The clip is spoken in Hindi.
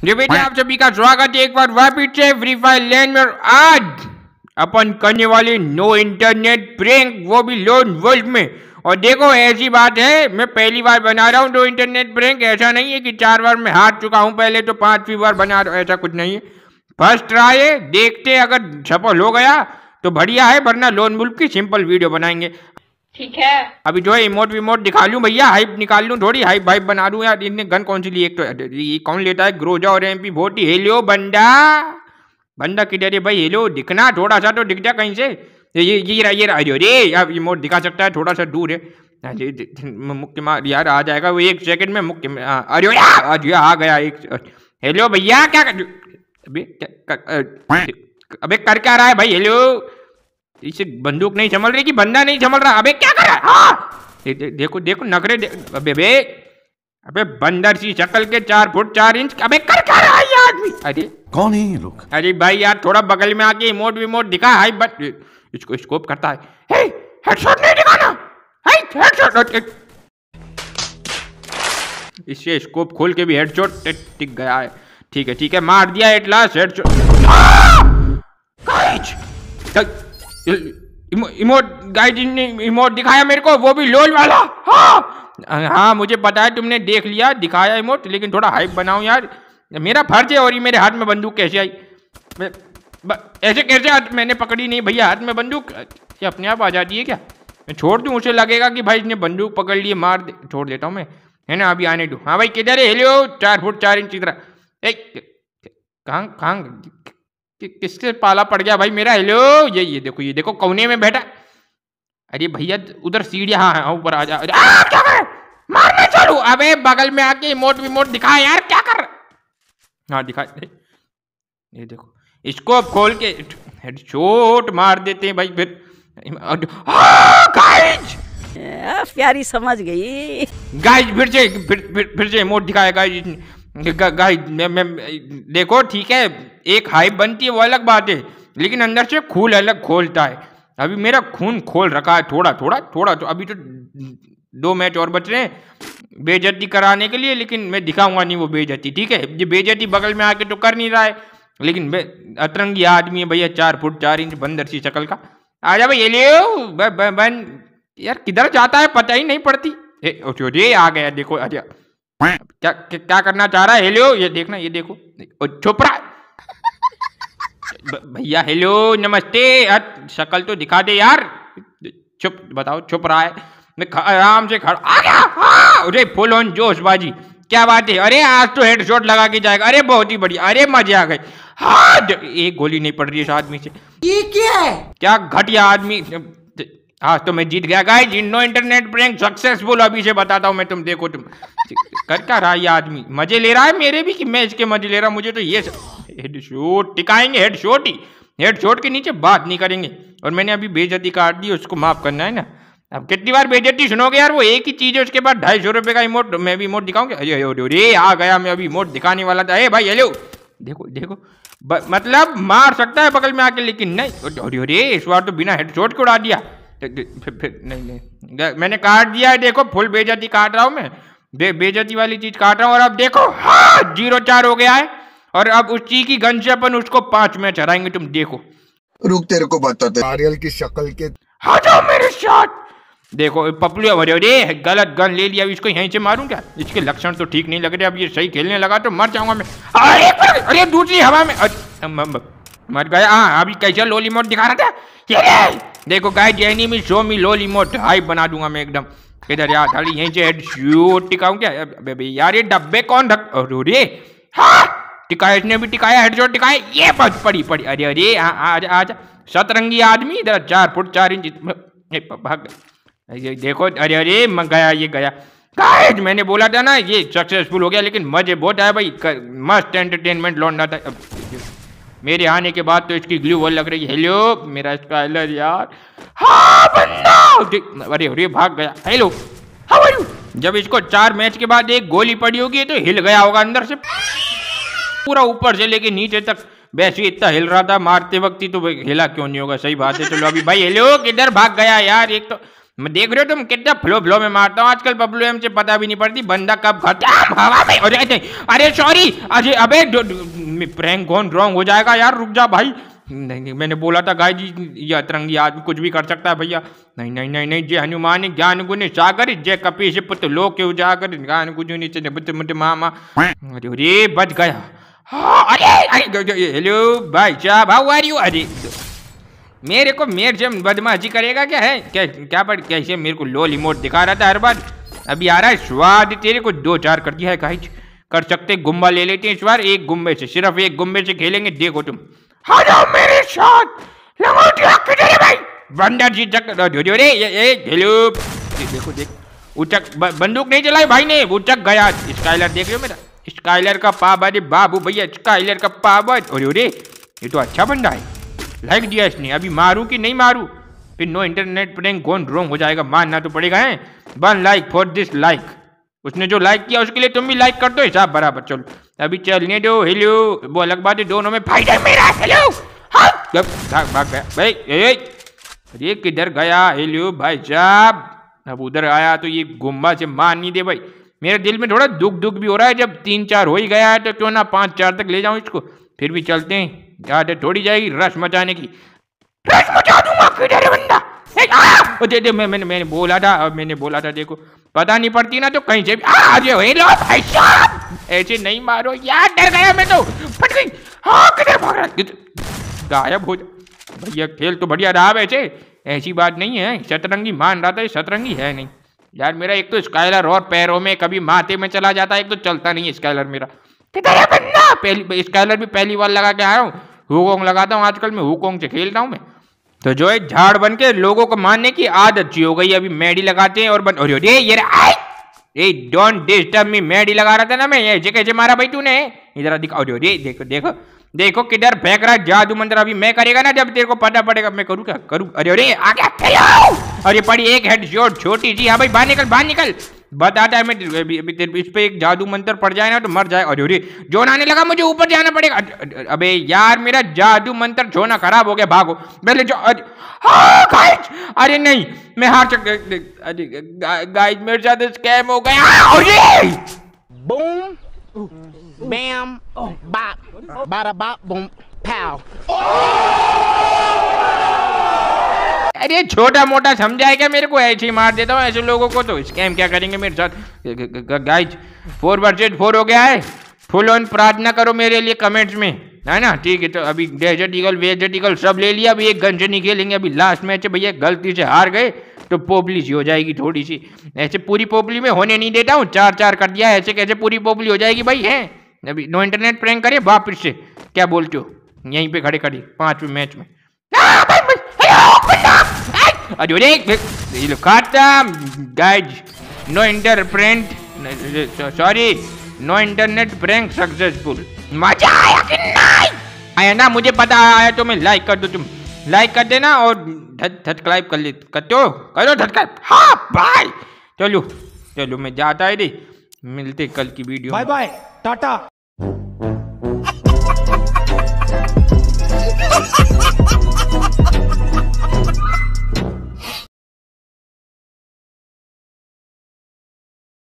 आप सभी का स्वागत है एक बार वापिस से फ्री फायर लैंड में आज अपन करने वाले नो इंटरनेट प्रैंक वो भी लोन वर्ल्ड में और देखो ऐसी बात है मैं पहली बार बना रहा हूँ नो इंटरनेट प्रैंक ऐसा नहीं है कि चार बार मैं हार चुका हूँ पहले तो पांचवी बार बना रहा हूँ ऐसा कुछ नहीं है फर्स्ट ट्राई है देखते अगर सफल हो गया तो बढ़िया है वरना लोन मुल्क की सिंपल वीडियो बनाएंगे ठीक है अभी जो है इमोट विमोट दिखा लूँ भैया हाइप निकाल लूँ थोड़ी हाइप हाइप बना लूँ यार इतने गन कौन सी ली एक तो ये कौन लेता है ग्रोजा और एम पी भोटी हेलो बंदा बंदा किधर है भाई हेलो दिखना थोड़ा सा तो दिख जा कहीं से ये ये रहा ये रहा अरे अब इमोट दिखा सकता है थोड़ा सा दूर है मुख्य मार यार आ जाएगा वो एक सेकंड में मुख्य अरे आज ये आ गया एक हेलो भैया क्या अबे अबे कर क्या रहा है भाई हेलो इसे बंदूक नहीं संभल रही कि बंदा नहीं संभल रहा अबे क्या कर रहा है हाँ! दे, दे, देखो देखो नखरे दे, अबे बे अबे बंदर सी शक्ल के चार फुट चार इंच अबे कर क्या रहा है ये आदमी अरे कौन है ये लोग अरे भाई यार थोड़ा बगल में आके इमोट विमोट दिखा हाई बट इसको स्कोप करता है हे हेडशॉट नहीं दिखाना हे हेडशॉट इससे स्कोप खोल के भी हेडशॉट टिक गया है ठीक है ठीक है मार दिया at last headshot emote guide ने इमोट दिखाया मेरे को वो भी लोल वाला हाँ हाँ मुझे पता है तुमने देख लिया दिखाया इमोट लेकिन थोड़ा हाइप बनाऊँ यार मेरा फर्ज है और ये मेरे हाथ में बंदूक कैसे आई ऐसे कैसे हाथ मैंने पकड़ी नहीं भैया हाथ में बंदूक ये अपने आप आ जाती है क्या मैं छोड़ दूँ उसे लगेगा कि भाई इसने बंदूक पकड़ लिए मार दे छोड़ देता हूँ मैं है ना अभी आने दूँ हाँ भाई किधर है हेलो चार फुट चार इंच इधर एक कहाँ कहाँ कि किसके पाला पड़ गया भाई मेरा हेलो ये ये देखो ये देखो कोने में बैठा अरे भैया उधर सीढ़ी हाँ हाँ ऊपर आ जा आ, क्या कर मारने चलू अबे बगल में आके इमोट विमोट दिखा यार क्या कर हाँ दिखा ये देखो इसको अब खोल के चोट मार देते हैं भाई फिर प्यारी समझ गई गाइस फिर से फिर फिर, से इमोट दिखाया गाइस देखो ठीक है एक हाइप बनती है वो अलग बात है लेकिन अंदर से खून अलग खोलता है अभी मेरा खून खोल रखा है थोड़ा थोड़ा थोड़ा तो अभी तो दो मैच और बच रहे हैं बेजती कराने के लिए लेकिन मैं दिखाऊंगा नहीं वो बेजती ठीक है ये बेजती बगल में आके तो कर नहीं रहा है लेकिन अतरंगी आदमी है भैया चार फुट चार इंच बंदर सी शक्ल का आ जा भाई ये ले बन यार किधर जाता है पता ही नहीं पड़ती ए, आ गया देखो अच्छा क्या क्या करना चाह रहा है हेलो ये देखना ये देखो छोपरा भैया हेलो नमस्ते शक्ल तो दिखा दे यार चुप बताओ चुप रहा है मैं आराम से खड़ा आ गया अरे फुल ऑन बाजी क्या बात है अरे आज तो हेडशॉट लगा के जाएगा अरे बहुत ही बढ़िया अरे मजे आ गए हाँ एक गोली नहीं पड़ रही इस आदमी से ये क्या है क्या घटिया आदमी हाँ तो मैं जीत गया guys Indo internet prank successful अभी से बताता हूँ मैं तुम देखो तुम कर क्या रहा है ये आदमी मजे ले रहा है मेरे भी कि मैं इसके मजे ले रहा हूँ मुझे तो ये हेड शॉट टिकाएंगे हेड शॉट ही हेड शॉट के नीचे बात नहीं करेंगे और मैंने अभी बेजती काट दी उसको माफ करना है ना अब कितनी बार बेजती सुनोगे यार वो एक ही चीज है उसके बाद ढाई सौ रुपये का इमोट मैं भी इमोट दिखाऊंगी अरे अरे आ गया मैं अभी इमोट दिखाने वाला था अरे भाई हेलो देखो देखो मतलब मार सकता है बगल में आके लेकिन नहीं अरे इस बार तो बिना हेड शॉट के उड़ा दिया फिर, फिर नहीं नहीं मैंने काट दिया है देखो फुल बेजती काट रहा हूँ मैं बे, बेजती वाली चीज काट रहा हूँ और अब देखो हाँ जीरो चार हो गया है और अब उस चीज की गन से अपन उसको पांच मैच हराएंगे तुम देखो रुक तेरे को बताते नारियल की शक्ल के हाँ जाओ मेरे साथ देखो पपलू अरे अरे गलत गन ले लिया इसको यहीं से मारूं क्या इसके लक्षण तो ठीक नहीं लग रहे अब ये सही खेलने लगा तो मर जाऊंगा मैं अरे अरे दूसरी हवा में मर गया हाँ अभी कैसा लोली मोट दिखा रहा था देखो गाइस एनिमी शो मी लोली रिमोट हाई बना दूंगा मैं एकदम इधर यार खाली यहीं से हेड शूट टिकाऊं क्या अबे यार ये डब्बे कौन रख अरे रे हां टिकाया इसने भी टिकाया हेड शॉट टिकाया ये बच पड़ी पड़ी अरे अरे आ हाँ, हाँ, आज आज सतरंगी आदमी इधर चार फुट चार इंच भाग ये देखो अरे अरे मैं गया ये गया गाइस मैंने बोला था ना ये सक्सेसफुल हो गया लेकिन मजे बहुत आए भाई मस्त एंटरटेनमेंट लौटना था मेरे आने के बाद तो इसकी ग्लू वॉल लग रही है हेलो मेरा इसका अलर यार हाँ बंदा अरे अरे भाग गया हेलो हाँ जब इसको चार मैच के बाद एक गोली पड़ी होगी तो हिल गया होगा अंदर से पूरा ऊपर से लेके नीचे तक वैसे इतना हिल रहा था मारते वक्त ही तो हिला क्यों नहीं होगा सही बात है चलो अभी भाई हेलो किधर भाग गया यार एक तो मैं देख रहे हो तुम कितना फ्लो फ्लो में मारता हूँ आजकल पब्लू एम से पता भी नहीं पड़ती बंदा कब खत्म हवा में अरे अरे सॉरी अरे अबे इसमें प्रैंक गॉन रॉन्ग हो जाएगा यार रुक जा भाई नहीं नहीं मैंने बोला था गाय जी यह अतरंगी आदमी कुछ भी कर सकता है भैया नहीं नहीं नहीं नहीं जय हनुमान ज्ञान गुण सागर जय कपीश पुत्र लोक उजागर ज्ञान गुण मुझे मामा अरे अरे बच गया हाँ, अरे अरे हेलो भाई साहब हाउ आर यू अरे मेरे को मेर जब बदमाशी करेगा क्या है क्या क्या पर कैसे मेरे को लो रिमोट दिखा रहा था हर बार अभी आ रहा है स्वाद तेरे को दो चार कर दिया है जी कर सकते गुम्बा ले लेते हैं इस बार एक गुम्बे से सिर्फ एक गुम्बे से खेलेंगे देखो तुम मेरे साथ भाई बंदर जी तक देखो देख उचक बंदूक नहीं चलाई भाई ने उचक गया स्काइलर देख लो मेरा स्काइलर का पाप अरे बाबू भैया स्काइलर का पाप अरे ये तो अच्छा बंदा है लाइक दिया इसने अभी मारू कि नहीं मारू फिर नो इंटरनेट प्रेंग कौन रोंग हो जाएगा मानना तो पड़ेगा है one like for this like उसने जो लाइक किया उसके लिए तुम भी लाइक कर दो हिसाब बराबर चलो अभी चलने दो हेलो वो अलग बात है दोनों में फाइट है मेरा हेलो हाँ। भाग भाग गया भाई ये किधर गया हेलो भाई साहब अब उधर आया तो ये गुम्बा से मान नहीं दे भाई मेरे दिल में थोड़ा दुख दुख भी हो रहा है जब तीन चार हो ही गया है तो क्यों ना पाँच चार तक ले जाऊँ इसको फिर भी चलते हैं याद थोड़ी जाएगी रश मचाने की रश मचा दूंगा किधर बंदा दे दे मैं मैंने मैंने बोला था अब मैंने बोला था देखो पता नहीं पड़ती ना तो कहीं से भी लो ऐसे नहीं मारो यार डर गया मैं तो फट गई गायब हो जा भैया खेल तो बढ़िया रहा वैसे ऐसी बात नहीं है शतरंगी मान रहा था ये शतरंगी है नहीं यार मेरा एक तो स्काइलर और पैरों में कभी माथे में चला जाता है एक तो चलता नहीं है स्काइलर मेरा कितना पहली स्काइलर भी पहली बार लगा के आया हूँ हुकोंग लगाता हूँ आजकल मैं हुकोंग से खेलता हूँ मैं तो जो है झाड़ बन के लोगों को मारने की आदत सी हो गई अभी मेडी लगाते हैं और बन और ये ये ए डोंट डिस्टर्ब मी मेडी लगा रहा था ना मैं ये जगह मारा भाई तूने इधर दिखा और ये देखो देखो देखो किधर फेंक रहा जादू मंदिर अभी मैं करेगा ना जब तेरे को पता पड़ेगा मैं करूँ क्या करूँ अरे अरे आ गया अरे पड़ी एक हेड शॉट छोटी जी हाँ भाई बाहर निकल बाहर निकल बता टाइम में अभी अभी तेरे इस पर एक जादू मंत्र पड़ जाए ना तो मर जाएगा अरे जोन आने लगा मुझे ऊपर जाना पड़ेगा अबे यार मेरा जादू मंत्र जोना खराब हो गया भागो पहले जो अरे हाँ, अरे नहीं मैं हार चक अरे गाइस मेरे साथ स्कैम हो गया अरे बूम बैम बाप बारा बाप बूम पाव अरे छोटा मोटा समझाए क्या मेरे को ऐसे ही मार देता हूँ ऐसे लोगों को तो स्कैम क्या करेंगे मेरे साथ गाइज फोर वर्सेज फोर हो गया है फुल ऑन प्रार्थना करो मेरे लिए कमेंट्स में है ना ठीक है तो अभी डेजर्ट ईगल वेजर्ट ईगल सब ले लिया अभी एक गन नहीं खेलेंगे अभी लास्ट मैच है भैया गलती से हार गए तो पोपली सी हो जाएगी थोड़ी सी ऐसे पूरी पोपली में होने नहीं देता हूँ चार चार कर दिया ऐसे कैसे पूरी पोपली हो जाएगी भाई है अभी नो इंटरनेट प्रैंक करे वापस से क्या बोलते हो यहीं पर खड़े खड़े पाँचवें मैच में मजा आया कि नहीं आया ना मुझे पता आया तो मैं लाइक कर दो तुम लाइक कर देना और सब्सक्राइब कर ले करते हो करो सब्सक्राइब हाँ बाय चलो चलो मैं जाता है रे मिलते कल की वीडियो बाय बाय टाटा